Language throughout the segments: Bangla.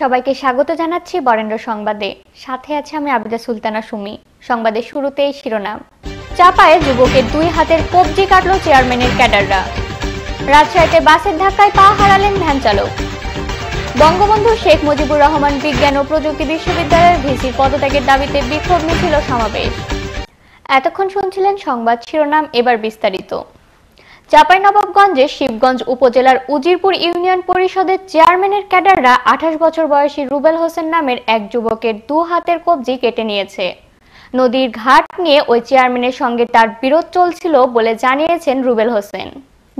সবাইকে স্বাগত জানাচ্ছি বরেন্দ্র সংবাদে সাথে আছে আমি আবিদা সুলতানা সুমি সংবাদের শুরুতেই শিরোনাম চাপায় যুবকের দুই হাতের কবজি কাটল চেয়ারম্যানের ক্যাডাররা রাজশাহীতে বাসের ধাক্কায় পা হারালেন ভ্যান চালক বঙ্গবন্ধু শেখ মুজিবুর রহমান বিজ্ঞান ও প্রযুক্তি বিশ্ববিদ্যালয়ের ভিসি পদত্যাগের দাবিতে বিক্ষোভ মিছিল সমাবেশ এতক্ষণ শুনছিলেন সংবাদ শিরোনাম এবার বিস্তারিত চাঁপাইনবাবগঞ্জের শিবগঞ্জ উপজেলার উজিরপুর ইউনিয়ন পরিষদের চেয়ারম্যানের ক্যাডাররা আঠাশ বছর বয়সী রুবেল হোসেন নামের এক যুবকের দু হাতের কবজি কেটে নিয়েছে নদীর ঘাট নিয়ে ওই চেয়ারম্যানের সঙ্গে তার বিরোধ চলছিল বলে জানিয়েছেন রুবেল হোসেন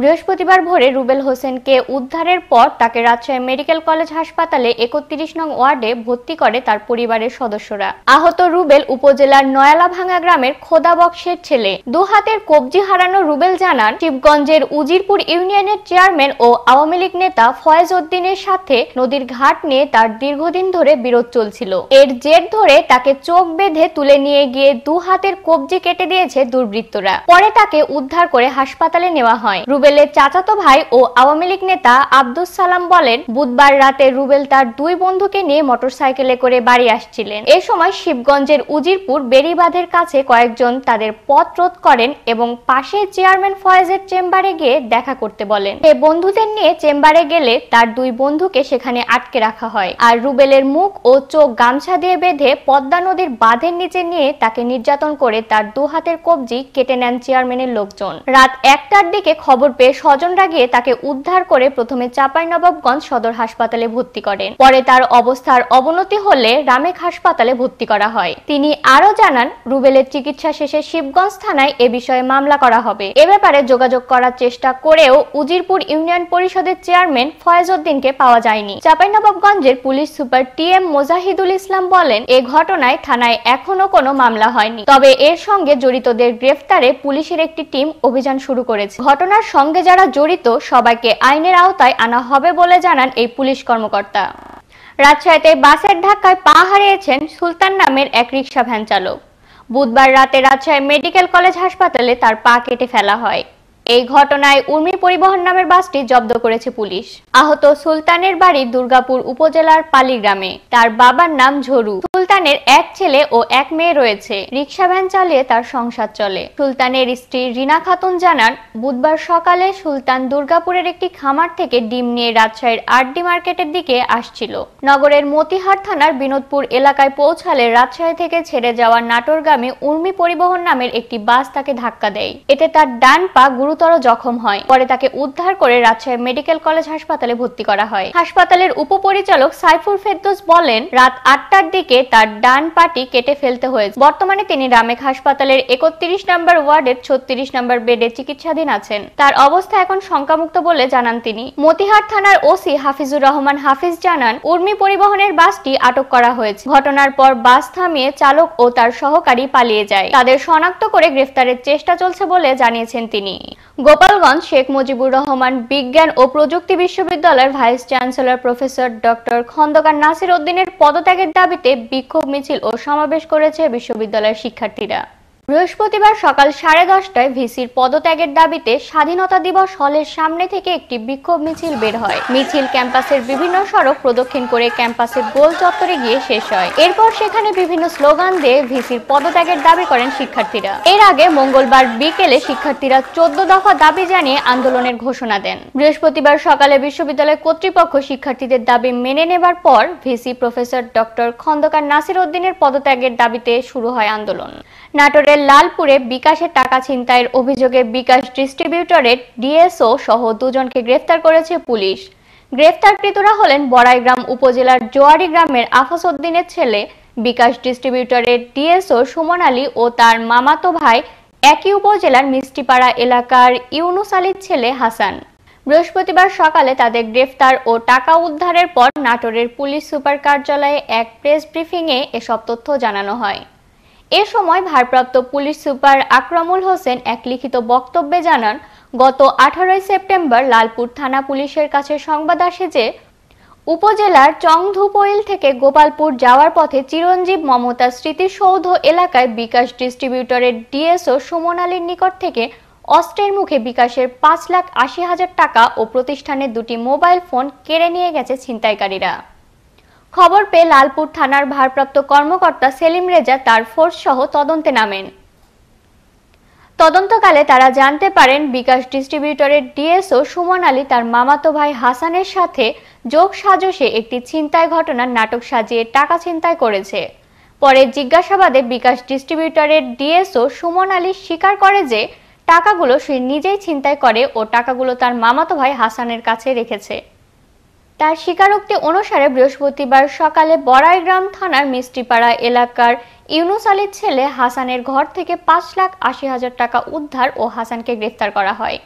বৃহস্পতিবার ভোরে রুবেল হোসেনকে উদ্ধারের পর তাকে রাজশাহী মেডিকেল কলেজ হাসপাতালে একত্রিশ নং ওয়ার্ডে ভর্তি করে তার পরিবারের সদস্যরা আহত রুবেল উপজেলার নয়ালাভাঙ্গা গ্রামের খোদা বক্সের ছেলে দুহাতের কবজি হারানো রুবেল জানান শিবগঞ্জের উজিরপুর ইউনিয়নের চেয়ারম্যান ও আওয়ামী লীগ নেতা ফয়েজ উদ্দিনের সাথে নদীর ঘাট নিয়ে তার দীর্ঘদিন ধরে বিরোধ চলছিল এর জের ধরে তাকে চোখ বেঁধে তুলে নিয়ে গিয়ে দুহাতের কবজি কেটে দিয়েছে দুর্বৃত্তরা পরে তাকে উদ্ধার করে হাসপাতালে নেওয়া হয় রুবেলের চাচাতো ভাই ও আওয়ামী লীগ নেতা আব্দুস সালাম বলেন বুধবার রাতে রুবেল তার দুই বন্ধুকে নিয়ে মোটরসাইকেলে করে বাড়ি আসছিলেন এ সময় শিবগঞ্জের উজিরপুর বেড়িবাঁধের কাছে কয়েকজন তাদের পথ রোধ করেন এবং পাশে চেয়ারম্যান ফয়েজের চেম্বারে গিয়ে দেখা করতে বলেন সে বন্ধুদের নিয়ে চেম্বারে গেলে তার দুই বন্ধুকে সেখানে আটকে রাখা হয় আর রুবেলের মুখ ও চোখ গামছা দিয়ে বেঁধে পদ্মা নদীর বাঁধের নিচে নিয়ে তাকে নির্যাতন করে তার দু হাতের কবজি কেটে নেন চেয়ারম্যানের লোকজন রাত একটার দিকে খবর পূর্বে স্বজনরা গিয়ে তাকে উদ্ধার করে প্রথমে চাঁপাইনবাবগঞ্জ সদর হাসপাতালে ভর্তি করেন পরে তার অবস্থার অবনতি হলে রামেক হাসপাতালে ভর্তি করা হয় তিনি আরো জানান রুবেলের চিকিৎসা শেষে শিবগঞ্জ থানায় এ বিষয়ে মামলা করা হবে এ ব্যাপারে যোগাযোগ করার চেষ্টা করেও উজিরপুর ইউনিয়ন পরিষদের চেয়ারম্যান ফয়েজ উদ্দিনকে পাওয়া যায়নি চাঁপাইনবাবগঞ্জের police super T M Mojahidul Islam বলেন এ ঘটনায় থানায় এখনো কোনো মামলা হয়নি তবে এর সঙ্গে জড়িতদের গ্রেফতারে পুলিশের একটি টিম অভিযান শুরু করেছে ঘটনার সঙ্গে যারা জড়িত সবাইকে আইনের আওতায় আনা হবে বলে জানান এই পুলিশ কর্মকর্তা রাজশাহীতে বাসের ধাক্কায় পা হারিয়েছেন সুলতান নামের এক রিক্সা ভ্যান চালক বুধবার রাতে রাজশাহী মেডিকেল কলেজ হাসপাতালে তার পা কেটে ফেলা হয় এই ঘটনায় উর্মি পরিবহন নামের বাসটি জব্দ করেছে পুলিশ আহত সুলতানের বাড়ি দুর্গাপুর উপজেলার পালি গ্রামে তার বাবার নাম ঝরু সুলতানের এক ছেলে ও এক মেয়ে রয়েছে রিক্সা ভ্যান চালিয়ে তার সংসার চলে সুলতানের স্ত্রী রিনা খাতুন জানান বুধবার সকালে সুলতান দুর্গাপুরের একটি খামার থেকে ডিম নিয়ে রাজশাহীর আরডি মার্কেটের দিকে আসছিল নগরের মতিহার থানার বিনোদপুর এলাকায় পৌঁছালে রাজশাহী থেকে ছেড়ে যাওয়া নাটোরগামী উর্মি পরিবহন নামের একটি বাস তাকে ধাক্কা দেয় এতে তার ডান পা গুরুত্ব গুরুতর জখম হয় পরে তাকে উদ্ধার করে রাজশাহী মেডিকেল কলেজ হাসপাতালে ভর্তি করা হয় হাসপাতালের উপপরিচালক সাইফুল ফেরদোস বলেন রাত আটটার দিকে তার ডান পাটি কেটে ফেলতে হয়েছে বর্তমানে তিনি রামেক হাসপাতালের একত্রিশ নম্বর ওয়ার্ডের ছত্রিশ নম্বর বেডে চিকিৎসাধীন আছেন তার অবস্থা এখন শঙ্কামুক্ত বলে জানান তিনি মতিহার থানার ওসি হাফিজুর রহমান হাফিজ জানান উর্মি পরিবহনের বাসটি আটক করা হয়েছে ঘটনার পর বাস থামিয়ে চালক ও তার সহকারী পালিয়ে যায় তাদের শনাক্ত করে গ্রেফতারের চেষ্টা চলছে বলে জানিয়েছেন তিনি গোপালগঞ্জ শেখ মুজিবুর রহমান বিজ্ঞান ও প্রযুক্তি বিশ্ববিদ্যালয়ের vice chancellor professor doctor Khondokar Nasir উদ্দিনের পদত্যাগের দাবিতে বিক্ষোভ মিছিল ও সমাবেশ করেছে বিশ্ববিদ্যালয়ের শিক্ষার্থীরা বৃহস্পতিবার সকাল সাড়ে দশটায় ভিসির পদত্যাগের দাবিতে স্বাধীনতা দিবস হলের সামনে থেকে একটি বিক্ষোভ মিছিল বের হয় মিছিল ক্যাম্পাসের বিভিন্ন সড়ক প্রদক্ষিণ করে ক্যাম্পাসের গোল চত্বরে গিয়ে শেষ হয় এরপর সেখানে বিভিন্ন স্লোগান দিয়ে ভিসির পদত্যাগের দাবি করেন শিক্ষার্থীরা এর আগে মঙ্গলবার বিকেলে শিক্ষার্থীরা চোদ্দ দফা দাবি জানিয়ে আন্দোলনের ঘোষণা দেন বৃহস্পতিবার সকালে বিশ্ববিদ্যালয় কর্তৃপক্ষ শিক্ষার্থীদের দাবি মেনে নেবার পর VC professor doctor Khondokar Nasir উদ্দিনের পদত্যাগের দাবিতে শুরু হয় আন্দোলন নাটোরে সিলেটের লালপুরে বিকাশের টাকা ছিনতাইয়ের অভিযোগে বিকাশ ডিস্ট্রিবিউটরের ডিএসও সহ দুজনকে গ্রেফতার করেছে পুলিশ গ্রেফতারকৃতরা হলেন বড়াইগ্রাম উপজেলার জোয়ারি গ্রামের আফাসউদ্দিনের ছেলে বিকাশ ডিস্ট্রিবিউটরের ডিএসও সুমন আলী ও তার মামাতো ভাই একই উপজেলার মিষ্টিপাড়া এলাকার ইউনুস আলীর ছেলে হাসান বৃহস্পতিবার সকালে তাদের গ্রেফতার ও টাকা উদ্ধারের পর নাটোরের পুলিশ সুপার কার্যালয়ে এক প্রেস ব্রিফিংয়ে এসব তথ্য জানানো হয় এ সময় ভারপ্রাপ্ত পুলিশ সুপার আকরামুল হোসেন এক লিখিত বক্তব্যে জানান গত আঠারোই সেপ্টেম্বর লালপুর থানা পুলিশের কাছে সংবাদ আসে যে উপজেলার চংধুপইল থেকে গোপালপুর যাওয়ার পথে চিরঞ্জীব মমতা স্মৃতিসৌধ এলাকায় বিকাশ ডিস্ট্রিবিউটরের ডিএসও সুমন আলীর নিকট থেকে অস্ত্রের মুখে বিকাশের পাঁচ লাখ আশি হাজার টাকা ও প্রতিষ্ঠানের দুটি মোবাইল ফোন কেড়ে নিয়ে গেছে ছিনতাইকারীরা খবর পেয়ে লালপুর থানার ভারপ্রাপ্ত কর্মকর্তা সেলিম রেজা তার ফোর্স সহ তদন্তে নামেন তদন্তকালে তারা জানতে পারেন বিকাশ ডিস্ট্রিবিউটরের ডিএসও সুমন আলী তার মামাতো ভাই হাসানের সাথে যোগ সাজসে একটি ছিনতাই ঘটনার নাটক সাজিয়ে টাকা ছিনতাই করেছে পরে জিজ্ঞাসাবাদে বিকাশ ডিস্ট্রিবিউটরের ডিএসও সুমন আলী স্বীকার করে যে টাকাগুলো সে নিজেই ছিনতাই করে ও টাকাগুলো তার মামাতো ভাই হাসানের কাছে রেখেছে তার স্বীকারোক্তি অনুসারে বৃহস্পতিবার সকালে বড়াইগ্রাম থানার মিষ্টিপাড়া এলাকার ইউনুস আলীর ছেলে হাসানের ঘর থেকে পাঁচ লাখ আশি হাজার টাকা উদ্ধার ও হাসানকে গ্রেফতার করা হয়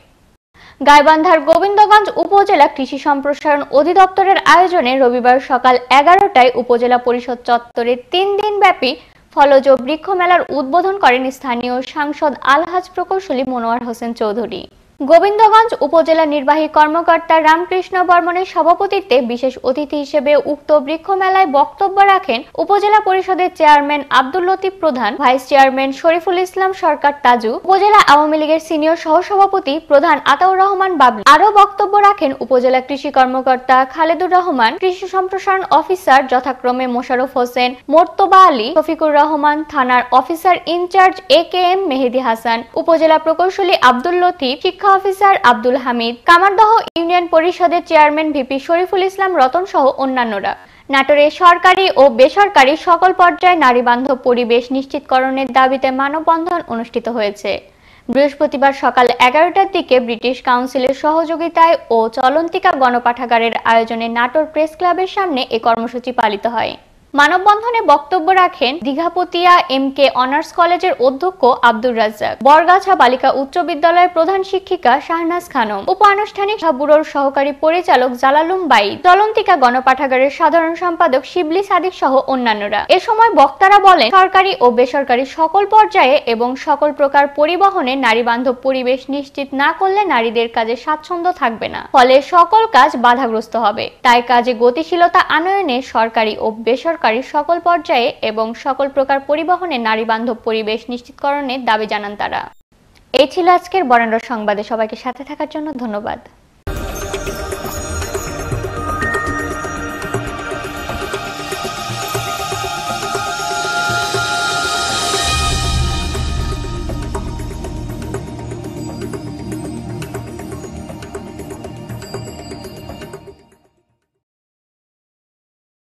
গাইবান্ধার গোবিন্দগঞ্জ উপজেলা কৃষি সম্প্রসারণ অধিদপ্তরের আয়োজনে রবিবার সকাল এগারোটায় উপজেলা পরিষদ চত্বরে তিন দিন ব্যাপী ফলজ বৃক্ষ মেলার উদ্বোধন করেন স্থানীয় সাংসদ আলহাজ প্রকৌশলী মনোয়ার হোসেন চৌধুরী গোবিন্দগঞ্জ উপজেলা নির্বাহী কর্মকর্তা রামকৃষ্ণ বর্মনের সভাপতিত্বে বিশেষ অতিথি হিসেবে উক্ত বৃক্ষ মেলায় বক্তব্য রাখেন উপজেলা পরিষদের chairman Abdul Latif Prodhan vice chairman Shariful Islam Sarkar Taju উপজেলা আওয়ামী লীগের সিনিয়র সহসভাপতি প্রধান আতাউর রহমান বাবলু আরও বক্তব্য রাখেন উপজেলা কৃষি কর্মকর্তা খালেদুর রহমান কৃষি সম্প্রসারণ অফিসার যথাক্রমে মোশারফ হোসেন মোর্তবা আলী শফিকুর রহমান থানার officer in charge A K M Mehedi Hasan উপজেলা প্রকৌশলী আব্দুল লতিফ শিক্ষা শিক্ষা অফিসার আব্দুল হামিদ কামারদহ ইউনিয়ন পরিষদের চেয়ারম্যান ভিপি শরীফুল ইসলাম রতন সহ অন্যান্যরা নাটোরে সরকারি ও বেসরকারি সকল পর্যায়ে নারীবান্ধব পরিবেশ নিশ্চিতকরণের দাবিতে মানববন্ধন অনুষ্ঠিত হয়েছে বৃহস্পতিবার সকাল এগারোটার দিকে ব্রিটিশ কাউন্সিলের সহযোগিতায় ও চলন্তিকা গণপাঠাগারের আয়োজনে নাটোর প্রেস ক্লাবের সামনে এ কর্মসূচি পালিত হয় মানববন্ধনে বক্তব্য রাখেন দীঘাপতিয়া এম কে অনার্স কলেজের অধ্যক্ষ আব্দুর রাজ্জাক বরগাছা বালিকা উচ্চ বিদ্যালয়ের প্রধান শিক্ষিকা শাহনাজ খানম উপ আনুষ্ঠানিক ব্যুরোর সহকারী পরিচালক জালালুম বাই চলন্তিকা গণপাঠাগারের সাধারণ সম্পাদক শিবলি সাদিক সহ অন্যান্যরা এ সময় বক্তারা বলেন সরকারি ও বেসরকারি সকল পর্যায়ে এবং সকল প্রকার পরিবহনে নারী বান্ধব পরিবেশ নিশ্চিত না করলে নারীদের কাজে স্বাচ্ছন্দ্য থাকবে না ফলে সকল কাজ বাধাগ্রস্ত হবে তাই কাজে গতিশীলতা আনয়নে সরকারি ও বেসরকারি সরকারি সকল পর্যায়ে এবং সকল প্রকার পরিবহনে নারী বান্ধব পরিবেশ নিশ্চিতকরণের দাবি জানান তারা এই ছিল আজকের বরেন্দ্র সংবাদে সবাইকে সাথে থাকার জন্য ধন্যবাদ